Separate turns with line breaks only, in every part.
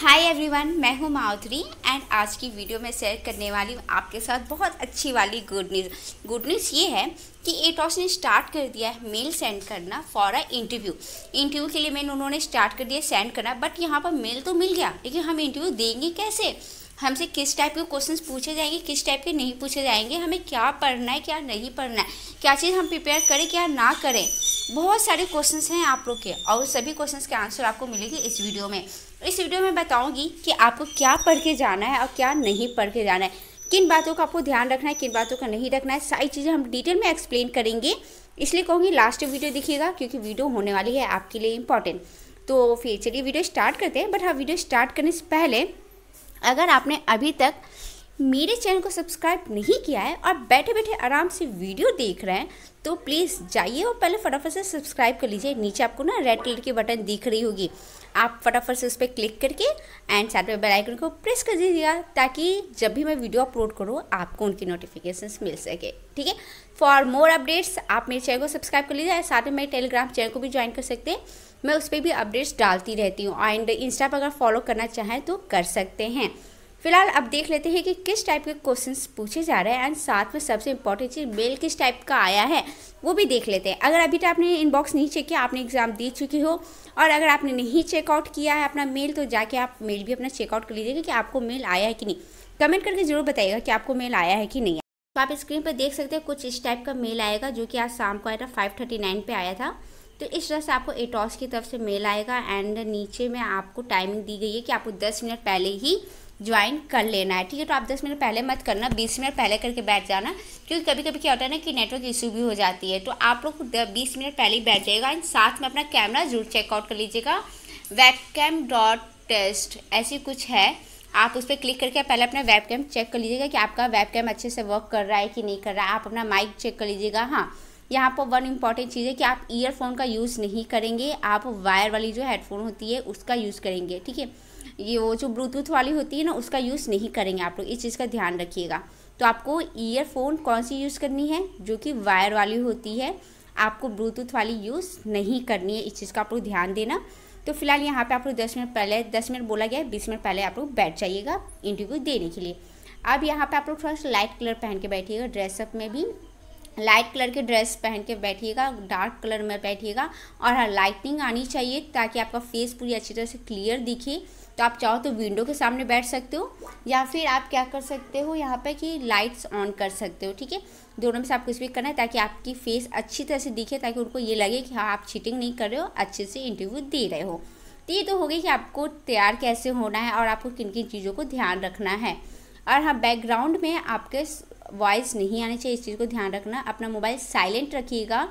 hi everyone मैं हूं माधुरी and आज की वीडियो में शेयर करने वाली आपके साथ बहुत अच्छी वाली गुड न्यूज़ गुड न्यूज़ ये है कि एटॉस ने स्टार्ट कर दिया है मेल सेंड करना फॉर अ इंटरव्यू इंटरव्यू के लिए मैंने उन्होंने स्टार्ट कर दिया सेंड करना बट यहाँ पर मेल तो मिल गया लेकिन हम इंटरव्यू देंगे कैसे हमसे किस टाइप के क्वेश्चंस पूछे जाएंगे किस टाइप के नहीं पूछे जाएंगे हमें क्या पढ़ना है क्या नहीं पढ़ना है क्या चीज़ हम प्रिपेयर करें क्या ना करें बहुत सारे क्वेश्चंस हैं आप लोग के और सभी क्वेश्चंस के आंसर आपको मिलेंगे इस वीडियो में इस वीडियो में बताऊंगी कि आपको क्या पढ़ के जाना है और क्या नहीं पढ़ के जाना है किन बातों का आपको ध्यान रखना है किन बातों का नहीं रखना है सारी चीज़ें हम डिटेल में एक्सप्लेन करेंगे इसलिए कहूँगी लास्ट वीडियो देखिएगा क्योंकि वीडियो होने वाली है आपके लिए इंपॉर्टेंट तो फिर चलिए वीडियो स्टार्ट करते हैं बट हाँ वीडियो स्टार्ट करने से पहले अगर आपने अभी तक मेरे चैनल को सब्सक्राइब नहीं किया है और बैठे बैठे आराम से वीडियो देख रहे हैं तो प्लीज़ जाइए और पहले फटाफट से सब्सक्राइब कर लीजिए नीचे आपको ना रेड कलर की बटन दिख रही होगी आप फटाफट से उस पर क्लिक करके एंड साथ में बेलाइकन आइकन को प्रेस कर दीजिएगा ताकि जब भी मैं वीडियो अपलोड करूँ आपको उनकी नोटिफिकेशन मिल सके ठीक है फॉर मोर अपडेट्स आप मेरे चैनल को सब्सक्राइब कर लीजिए साथ में मेरे टेलीग्राम चैनल को भी ज्वाइन कर सकते हैं मैं उस पर भी अपडेट्स डालती रहती हूँ एंड इंस्टा पर अगर फॉलो करना चाहें तो कर सकते हैं फिलहाल अब देख लेते हैं कि किस टाइप के क्वेश्चंस पूछे जा रहे हैं एंड साथ में सबसे इम्पोर्टेंट चीज़ मेल किस टाइप का आया है वो भी देख लेते हैं अगर अभी तो आपने इनबॉक्स नहीं चेक किया आपने एग्ज़ाम दे चुकी हो और अगर आपने नहीं चेकआउट किया है अपना मेल तो जाके आप मेल भी अपना चेकआउट कर लीजिएगा कि आपको मेल आया है कि नहीं कमेंट करके ज़रूर बताइएगा कि आपको मेल आया है कि नहीं तो आप स्क्रीन पर देख सकते हैं कुछ इस टाइप का मेल आएगा जो कि आज शाम को आया था फाइव थर्टी नाइन पर आया था तो इस तरह से आपको एटॉस की तरफ से मेल आएगा एंड नीचे में आपको टाइमिंग दी गई है कि आपको दस मिनट पहले ही ज्वाइन कर लेना है ठीक है तो आप दस मिनट पहले मत करना बीस मिनट पहले करके बैठ जाना क्योंकि कभी कभी क्या होता है ना कि नेटवर्क इशू भी हो जाती है तो आप लोग बीस मिनट पहले ही बैठ जाएगा एंड साथ में अपना कैमरा जरूर चेकआउट कर लीजिएगा वेब कैम डॉट टेस्ट ऐसी कुछ है आप उस पर क्लिक करके पहले अपना वेब कैम चेक कर लीजिएगा कि आपका वेब कैम अच्छे से वर्क कर रहा है कि नहीं कर रहा है आप अपना माइक चेक कर लीजिएगा हाँ यहाँ पर वन इम्पॉर्टेंट चीज़ है कि आप ईयरफोन का यूज़ नहीं करेंगे आप वायर वाली जो हेडफोन होती है उसका यूज़ करेंगे ठीक है ये वो जो ब्लूटूथ वाली होती है ना उसका यूज़ नहीं करेंगे आप लोग इस चीज़ का ध्यान रखिएगा तो आपको ईयरफोन कौन सी यूज़ करनी है जो कि वायर वाली होती है आपको ब्लूटूथ वाली यूज़ नहीं करनी है इस चीज़ का आप लोग ध्यान देना तो फिलहाल यहाँ पे आप लोग दस मिनट पहले दस मिनट बोला गया है बीस मिनट पहले आप लोग बैठ जाइएगा इंटरव्यू देने के लिए अब यहाँ पे आप लोग थोड़ा सा लाइट कलर पहन के बैठिएगा ड्रेसअप में भी लाइट कलर के ड्रेस पहन के बैठिएगा डार्क कलर में बैठिएगा और हाँ लाइटनिंग आनी चाहिए ताकि आपका फेस पूरी अच्छी तरह से क्लियर दिखे तो आप चाहो तो विंडो के सामने बैठ सकते हो या फिर आप क्या कर सकते हो यहाँ पर कि लाइट्स ऑन कर सकते हो ठीक है दोनों में से आपको स्पीक करना है ताकि आपकी फेस अच्छी तरह से दिखे ताकि उनको ये लगे कि हाँ आप चीटिंग नहीं कर रहे हो अच्छे से इंटरव्यू दे रहे हो तो ये तो हो गई कि आपको तैयार कैसे होना है और आपको किन किन चीज़ों को ध्यान रखना है और हाँ बैकग्राउंड में आपके वॉइस नहीं आनी चाहिए इस चीज़ को ध्यान रखना अपना मोबाइल साइलेंट रखिएगा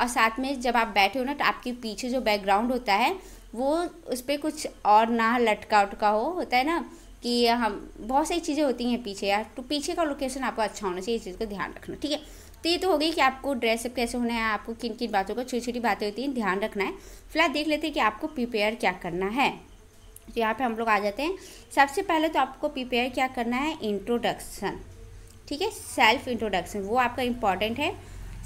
और साथ में जब आप बैठे हो ना तो आपके पीछे जो बैकग्राउंड होता है वो उस पर कुछ और ना लटका उटका हो होता है ना कि हम बहुत सारी चीज़ें होती हैं पीछे यार तो पीछे का लोकेशन आपको अच्छा होना चाहिए इस चीज़ का ध्यान रखना ठीक है तो ये तो हो गई कि आपको ड्रेसअप कैसे होना है आपको किन किन बातों का छोटी छोटी बातें होती हैं ध्यान रखना है फिलहाल देख लेते हैं कि आपको प्रिपेयर क्या करना है तो यहाँ पे हम लोग आ जाते हैं सबसे पहले तो आपको प्रिपेयर क्या करना है इंट्रोडक्शन ठीक है सेल्फ इंट्रोडक्शन वो आपका इम्पॉर्टेंट है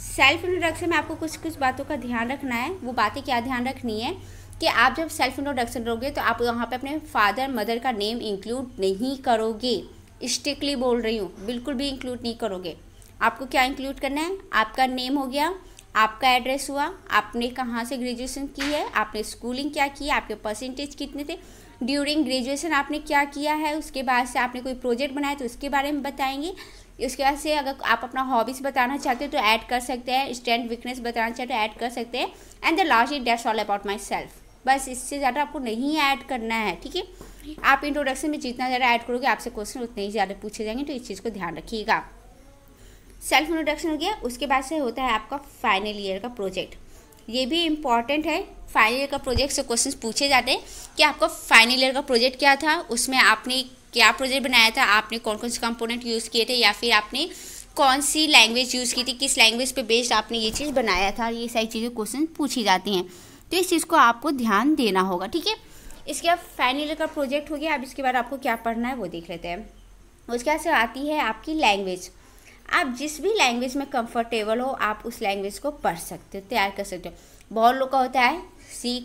सेल्फ इंट्रोडक्शन में आपको कुछ कुछ बातों का ध्यान रखना है वो बातें क्या ध्यान रखनी है कि आप जब सेल्फ इंट्रोडक्शन दोगे तो आप वहाँ पे अपने फादर मदर का नेम इंक्लूड नहीं करोगे स्ट्रिक्टली बोल रही हूँ बिल्कुल भी इंक्लूड नहीं करोगे आपको क्या इंक्लूड करना है आपका नेम हो गया आपका एड्रेस हुआ आपने कहाँ से ग्रेजुएशन की है आपने स्कूलिंग क्या की है आपके परसेंटेज कितने थे ड्यूरिंग ग्रेजुएशन आपने क्या किया है उसके बाद से आपने कोई प्रोजेक्ट बनाया तो उसके बारे में बताएंगे उसके बाद से अगर आप अपना हॉबीज़ बताना चाहते हो तो ऐड कर सकते हैं स्ट्रेंथ वीकनेस बताना चाहते हो ऐड तो कर सकते हैं and the last it dates all about myself बस इससे ज़्यादा आपको नहीं ऐड करना है ठीक है आप इंट्रोडक्शन में जितना ज़्यादा ऐड करोगे आपसे क्वेश्चन उतने ही ज़्यादा पूछे जाएंगे तो इस चीज़ को ध्यान रखिएगा सेल्फ इंट्रोडक्शन हो गया उसके बाद से होता है आपका फाइनल ईयर का प्रोजेक्ट ये भी इम्पॉर्टेंट है फाइनल ईयर का प्रोजेक्ट से क्वेश्चन पूछे जाते हैं कि आपका फाइनल ईयर का प्रोजेक्ट क्या था उसमें आपने क्या प्रोजेक्ट बनाया था आपने कौन कौन से कंपोनेंट यूज़ किए थे या फिर आपने कौन सी लैंग्वेज यूज़ की थी किस लैंग्वेज पे बेस्ड आपने ये चीज़ बनाया था ये सारी चीज़ें क्वेश्चन पूछी जाती हैं तो इस चीज़ को आपको ध्यान देना होगा ठीक है इसके बाद फाइनल का प्रोजेक्ट हो गया अब इसके बाद आपको क्या पढ़ना है वो देख लेते हैं उसके बाद से आती है आपकी लैंग्वेज आप जिस भी लैंग्वेज में कंफर्टेबल हो आप उस लैंग्वेज को पढ़ सकते हो तैयार कर सकते हो बहुत लोग का होता है सी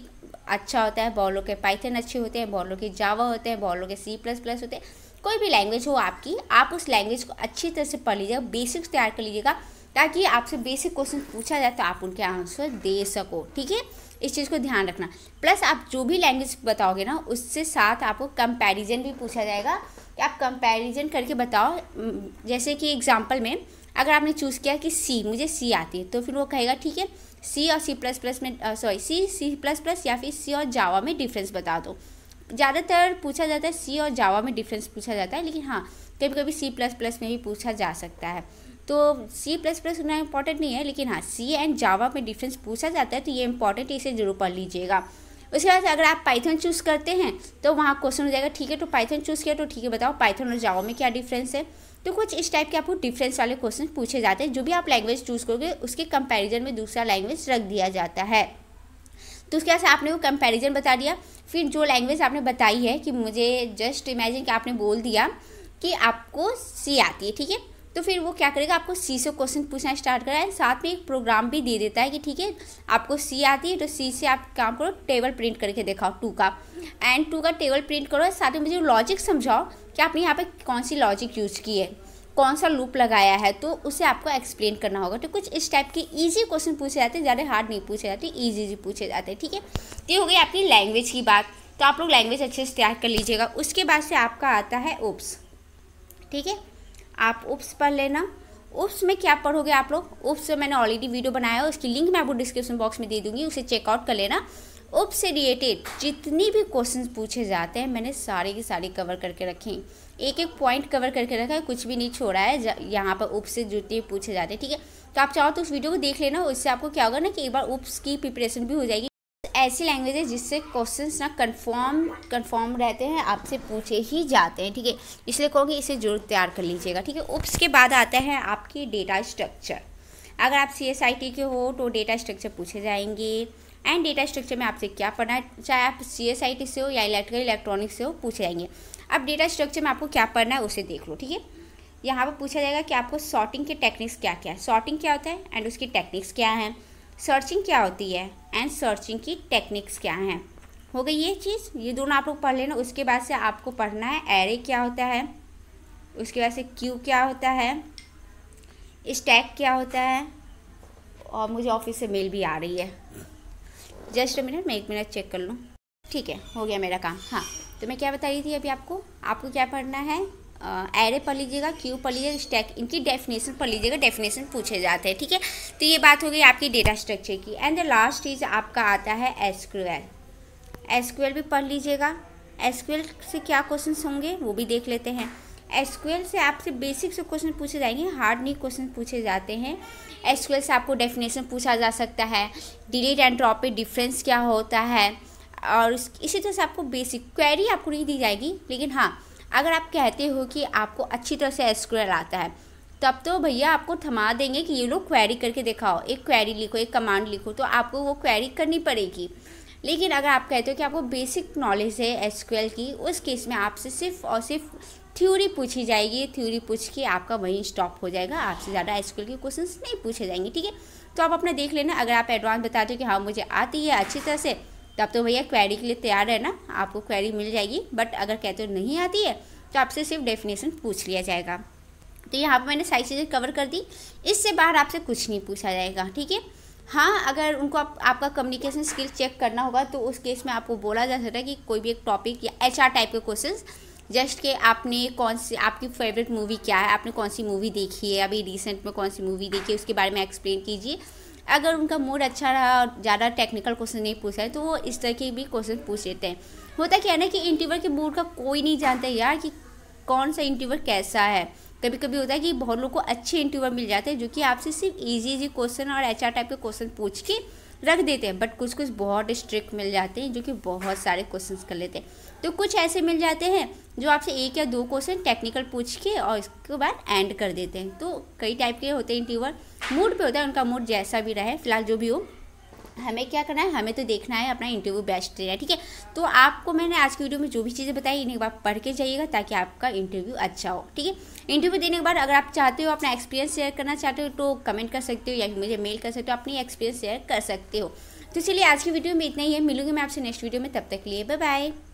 अच्छा होता है बहुत लोग के पाइथन अच्छे होते हैं बहुत लोग के जावा होते हैं बहुत लोग के सी प्लस प्लस होते हैं कोई भी लैंग्वेज हो आपकी आप उस लैंग्वेज को अच्छी तरह से पढ़ लीजिएगा बेसिक्स तैयार कर लीजिएगा ताकि आपसे बेसिक क्वेश्चन पूछा जाए तो आप उनके आंसर दे सको ठीक है इस चीज़ को ध्यान रखना प्लस आप जो भी लैंग्वेज बताओगे ना उससे साथ आपको कंपैरिजन भी पूछा जाएगा कि आप कंपैरिजन करके बताओ जैसे कि एग्जांपल में अगर आपने चूज़ किया कि सी मुझे सी आती है तो फिर वो कहेगा ठीक है सी और सी प्लस प्लस में sorry C C plus plus या फिर सी और जावा में डिफरेंस बता दो ज़्यादातर पूछा जाता है सी और जावा में डिफरेंस पूछा जाता है लेकिन हाँ कभी कभी सी प्लस प्लस में भी पूछा जा सकता है तो सी प्लस प्लस उतना इम्पॉर्टेंट नहीं है लेकिन हाँ सी एंड जावा में डिफरेंस पूछा जाता है तो ये इंपॉर्टेंट इसे जरूर पढ़ लीजिएगा उसके बाद अगर आप पाइथन चूज़ करते हैं तो वहाँ क्वेश्चन हो जाएगा ठीक है तो पाइथन चूज़ किया तो ठीक है बताओ पाइथन और जावा में क्या डिफरेंस है तो कुछ इस टाइप के आपको डिफरेंस वाले क्वेश्चन पूछे जाते हैं जो भी आप लैंग्वेज चूज़ करोगे उसके कंपैरिजन में दूसरा लैंग्वेज रख दिया जाता है तो उसके बाद आपने वो कंपैरिजन बता दिया फिर जो लैंग्वेज आपने बताई है कि मुझे जस्ट इमेजिन कि आपने बोल दिया कि आपको सी आती है ठीक है तो फिर वो क्या करेगा आपको सी से क्वेश्चन पूछना स्टार्ट कराए साथ में एक प्रोग्राम भी दे देता है कि ठीक है आपको सी आती है तो सी से आप काम करो टेबल प्रिंट करके दिखाओ टू का एंड टू का टेबल प्रिंट करो साथ में मुझे लॉजिक समझाओ कि आपने यहाँ पर कौन सी लॉजिक यूज़ की है कौन सा लूप लगाया है तो उसे आपको एक्सप्लेन करना होगा तो कुछ इस टाइप के इजी क्वेश्चन पूछे जाते हैं ज़्यादा हार्ड नहीं पूछे जाते इजी इजी पूछे जाते हैं ठीक है तो ये हो गई आपकी लैंग्वेज की बात तो आप लोग लैंग्वेज अच्छे से तैयार कर लीजिएगा उसके बाद से आपका आता है ओप्स ठीक है आप उप्स पर लेना उप्स में क्या पढ़ोगे आप लोग उप्स से मैंने ऑलरेडी वीडियो बनाया है उसकी लिंक मैं आपको डिस्क्रिप्शन बॉक्स में दे दूंगी उसे चेकआउट कर लेना उप से रिलेटेड जितनी भी क्वेश्चन पूछे जाते हैं मैंने सारे के सारे कवर करके रखे हैं एक एक पॉइंट कवर करके रखा है कुछ भी नहीं छोड़ा है यहाँ पर उप से जितने पूछे जाते हैं ठीक है तो आप चाहो तो उस वीडियो को देख लेना उससे आपको क्या होगा ना कि एक बार उप्स की प्रिपरेशन भी हो जाएगी ऐसी लैंग्वेज है जिससे क्वेश्चन ना कन्फर्म कन्फर्म रहते हैं आपसे पूछे ही जाते हैं ठीक है इसलिए कहोगे इसे जरूर तैयार कर लीजिएगा ठीक है उप्स के बाद आता है आपकी डेटा स्ट्रक्चर अगर आप सी एस आई टी के हो तो डेटा स्ट्रक्चर पूछे जाएंगे एंड डेटा स्ट्रक्चर में आपसे क्या पढ़ना है चाहे आप सी एस आई टी से हो या इलेक्ट्रिकल इलेक्ट्रॉनिक्स से हो पूछे जाएंगे अब डेटा स्ट्रक्चर में आपको क्या पढ़ना है उसे देख लो ठीक है यहाँ पर पूछा जाएगा कि आपको सॉर्टिंग के टेक्निक्स क्या क्या है सॉर्टिंग क्या होता है एंड उसकी टेक्निक्स क्या हैं सर्चिंग क्या होती है एंड सर्चिंग की टेक्निक्स क्या हैं हो गई ये चीज़ ये दोनों आप लोग पढ़ लेना उसके बाद से आपको पढ़ना है एरे क्या होता है उसके बाद से क्यू क्या होता है स्टैक क्या होता है और मुझे ऑफिस से मेल भी आ रही है जस्ट मिनट मैं एक मिनट चेक कर लूँ ठीक है हो गया मेरा काम हाँ तो मैं क्या बता रही थी अभी आपको आपको क्या पढ़ना है एरे पढ़ लीजिएगा क्यू पढ़ लीजिएगा स्टैक इनकी डेफिनेशन पढ़ लीजिएगा डेफिनेशन पूछे जाते हैं ठीक है तो ये बात हो गई आपकी डेटा स्ट्रक्चर की एंड द लास्ट इज आपका आता है एसक्यूएल एसक्यूएल भी पढ़ लीजिएगा एसक्यूएल से क्या क्वेश्चन होंगे वो भी देख लेते हैं एसक्यूएल से आपसे बेसिक से क्वेश्चन पूछे जाएंगे हार्ड नहीं क्वेश्चन पूछे जाते हैं एसक्यूएल से आपको डेफिनेशन पूछा जा सकता है डिलीट एंड ड्रॉपिड डिफरेंस क्या होता है और इसी तरह से आपको बेसिक क्वेरी आपको नहीं दी जाएगी लेकिन हाँ अगर आप कहते हो कि आपको अच्छी तरह से एसक्यूएल आता है तब तो भैया आपको थमा देंगे कि ये लोग क्वेरी करके दिखाओ एक क्वेरी लिखो एक कमांड लिखो तो आपको वो क्वेरी करनी पड़ेगी लेकिन अगर आप कहते हो कि आपको बेसिक नॉलेज है एसक्यूएल की उस केस में आपसे सिर्फ और सिर्फ थ्योरी पूछी जाएगी थ्योरी पूछ के आपका वहीं स्टॉप हो जाएगा आपसे ज़्यादा एसक्यूएल के क्वेश्चंस नहीं पूछे जाएंगे ठीक है तो आप अपना देख लेना अगर आप एडवांस बताते हो कि हाँ मुझे आती है अच्छी तरह से तो आप तो भैया क्वेरी के लिए तैयार है ना आपको क्वेरी मिल जाएगी बट अगर कहते हो नहीं आती है तो आपसे सिर्फ डेफिनेशन पूछ लिया जाएगा तो यहाँ पर मैंने सारी चीज़ें कवर कर दी इससे बाहर आपसे कुछ नहीं पूछा जाएगा ठीक है हाँ अगर उनको आप, आपका कम्युनिकेशन स्किल चेक करना होगा तो उस केस में आपको बोला जा सकता है कि कोई भी एक टॉपिक या एच टाइप के क्वेश्चन जस्ट के आपने कौन सी आपकी फेवरेट मूवी क्या है आपने कौन सी मूवी देखी है अभी रिसेंट में कौन सी मूवी देखी है उसके बारे में एक्सप्लेन कीजिए अगर उनका मूड अच्छा रहा और ज़्यादा टेक्निकल क्वेश्चन नहीं पूछा है तो वो इस तरह के भी क्वेश्चन पूछ लेते हैं होता क्या है ना कि इंटरव्यू के मूड का कोई नहीं जानता यार कि कौन सा इंटरव्यू कैसा है कभी कभी होता है कि बहुत लोग को अच्छे इंटरव्यूअर मिल जाते हैं जो कि आपसे सिर्फ ईजी ईजी क्वेश्चन और एच टाइप के क्वेश्चन पूछ के रख देते हैं बट कुछ कुछ बहुत स्ट्रिक्ट मिल जाते हैं जो कि बहुत सारे क्वेश्चंस कर लेते हैं तो कुछ ऐसे मिल जाते हैं जो आपसे एक या दो क्वेश्चन टेक्निकल पूछ के और इसके बाद एंड कर देते हैं तो कई टाइप के होते हैं इंटरव्यूअर मूड पे होता है उनका मूड जैसा भी रहे फिलहाल जो भी हो हमें क्या करना है हमें तो देखना है अपना इंटरव्यू बेस्ट देना है ठीक है तो आपको मैंने आज की वीडियो में जो भी चीज़ें बताई इन्हें आप पढ़ के जाइएगा ताकि आपका इंटरव्यू अच्छा हो ठीक है इंटरव्यू देने के बाद अगर आप चाहते हो अपना एक्सपीरियंस शेयर करना चाहते हो तो कमेंट कर सकते हो या मुझे मेल कर सकते हो अपनी एक्सपीरियंस शेयर कर सकते हो तो इसलिए आज की वीडियो में इतना ही है मिलूंगी मैं आपसे नेक्स्ट वीडियो में तब तक लिए बाय बाय